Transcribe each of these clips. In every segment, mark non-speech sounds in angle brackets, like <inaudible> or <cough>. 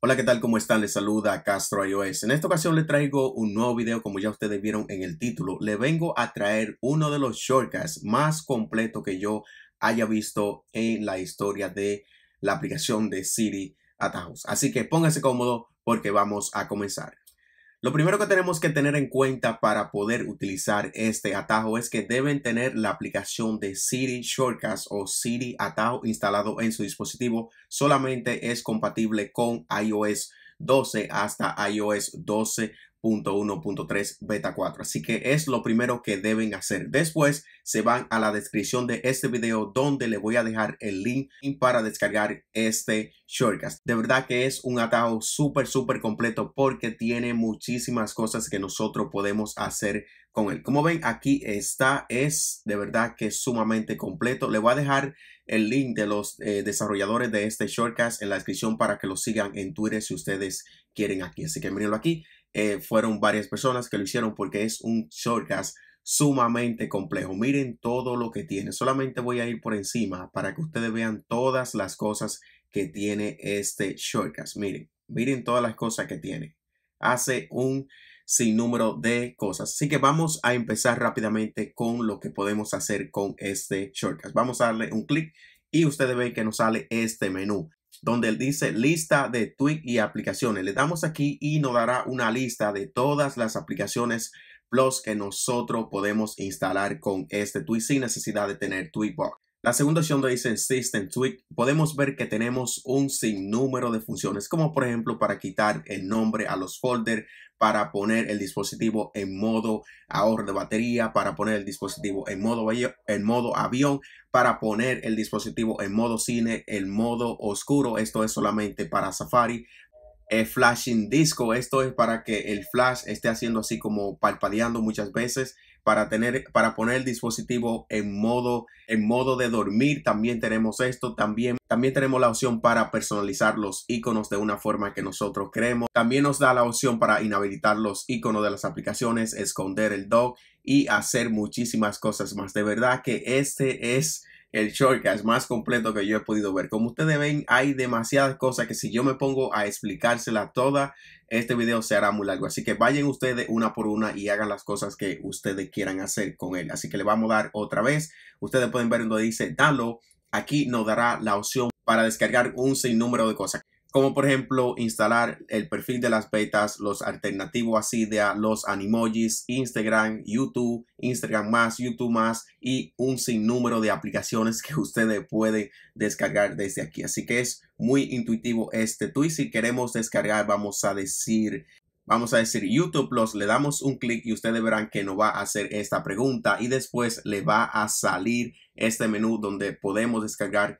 Hola, ¿qué tal? ¿Cómo están? Les saluda Castro iOS. En esta ocasión le traigo un nuevo video, como ya ustedes vieron en el título. Le vengo a traer uno de los shortcuts más completos que yo haya visto en la historia de la aplicación de Siri Atajos. Así que póngase cómodo porque vamos a comenzar. Lo primero que tenemos que tener en cuenta para poder utilizar este atajo es que deben tener la aplicación de Siri Shortcuts o Siri Atajo instalado en su dispositivo. Solamente es compatible con iOS 12 hasta iOS 12.1.3 beta 4. Así que es lo primero que deben hacer. Después se van a la descripción de este video donde le voy a dejar el link para descargar este shortcast. De verdad que es un atajo súper, súper completo porque tiene muchísimas cosas que nosotros podemos hacer él. Como ven, aquí está, es de verdad que es sumamente completo. Le voy a dejar el link de los eh, desarrolladores de este shortcast en la descripción para que lo sigan en Twitter si ustedes quieren aquí. Así que mirenlo aquí. Eh, fueron varias personas que lo hicieron porque es un shortcast sumamente complejo. Miren todo lo que tiene. Solamente voy a ir por encima para que ustedes vean todas las cosas que tiene este shortcast. Miren, miren todas las cosas que tiene. Hace un sin número de cosas. Así que vamos a empezar rápidamente con lo que podemos hacer con este shortcut. Vamos a darle un clic y ustedes ven que nos sale este menú donde dice lista de tweets y aplicaciones. Le damos aquí y nos dará una lista de todas las aplicaciones Plus que nosotros podemos instalar con este tweet sin necesidad de tener Tweetbox. La segunda opción dice System Tweak. Podemos ver que tenemos un sinnúmero de funciones, como por ejemplo para quitar el nombre a los folders, para poner el dispositivo en modo ahorro de batería, para poner el dispositivo en modo, en modo avión, para poner el dispositivo en modo cine, en modo oscuro. Esto es solamente para Safari, eh, flashing disco. Esto es para que el flash esté haciendo así como palpadeando muchas veces. Para, tener, para poner el dispositivo en modo, en modo de dormir, también tenemos esto. También, también tenemos la opción para personalizar los iconos de una forma que nosotros queremos. También nos da la opción para inhabilitar los iconos de las aplicaciones, esconder el dock y hacer muchísimas cosas más. De verdad que este es el es más completo que yo he podido ver. Como ustedes ven, hay demasiadas cosas que si yo me pongo a explicárselas todas, este video se hará muy largo. Así que vayan ustedes una por una y hagan las cosas que ustedes quieran hacer con él. Así que le vamos a dar otra vez. Ustedes pueden ver donde dice dalo. Aquí nos dará la opción para descargar un sinnúmero de cosas como por ejemplo instalar el perfil de las betas, los alternativos así de los Animojis, Instagram, YouTube, Instagram más, YouTube más y un sinnúmero de aplicaciones que <laughs> ustedes pueden descargar desde aquí. Así que es muy intuitivo este y Si queremos descargar, vamos a decir vamos a decir YouTube Plus, le damos un clic y ustedes verán que nos va a hacer esta pregunta y después le va a salir este menú donde podemos descargar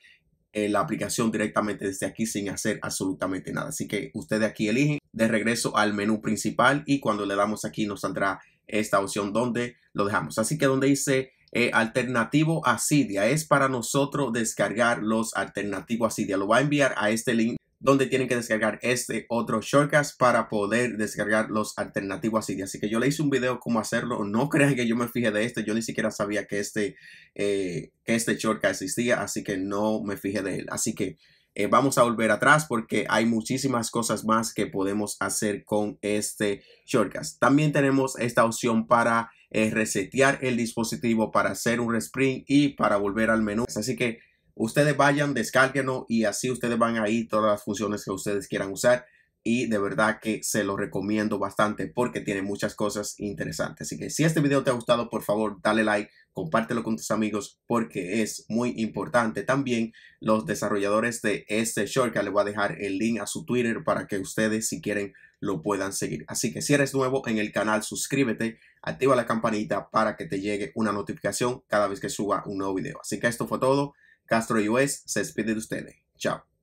eh, la aplicación directamente desde aquí sin hacer absolutamente nada. Así que ustedes aquí eligen de regreso al menú principal y cuando le damos aquí nos saldrá esta opción donde lo dejamos. Así que donde dice eh, alternativo a es para nosotros descargar los alternativos a Lo va a enviar a este link donde tienen que descargar este otro shortcast para poder descargar los alternativos así. Así que yo le hice un video cómo hacerlo. No crean que yo me fijé de este. Yo ni siquiera sabía que este, eh, que este shortcast existía. Así que no me fijé de él. Así que eh, vamos a volver atrás porque hay muchísimas cosas más que podemos hacer con este shortcast. También tenemos esta opción para eh, resetear el dispositivo, para hacer un resprint y para volver al menú. Así que Ustedes vayan, descárguenlo y así ustedes van a ir todas las funciones que ustedes quieran usar. Y de verdad que se lo recomiendo bastante porque tiene muchas cosas interesantes. Así que si este video te ha gustado, por favor, dale like, compártelo con tus amigos porque es muy importante. También los desarrolladores de este short, que les voy a dejar el link a su Twitter para que ustedes si quieren lo puedan seguir. Así que si eres nuevo en el canal, suscríbete, activa la campanita para que te llegue una notificación cada vez que suba un nuevo video. Así que esto fue todo. Castro US se despide de ustedes. Chao.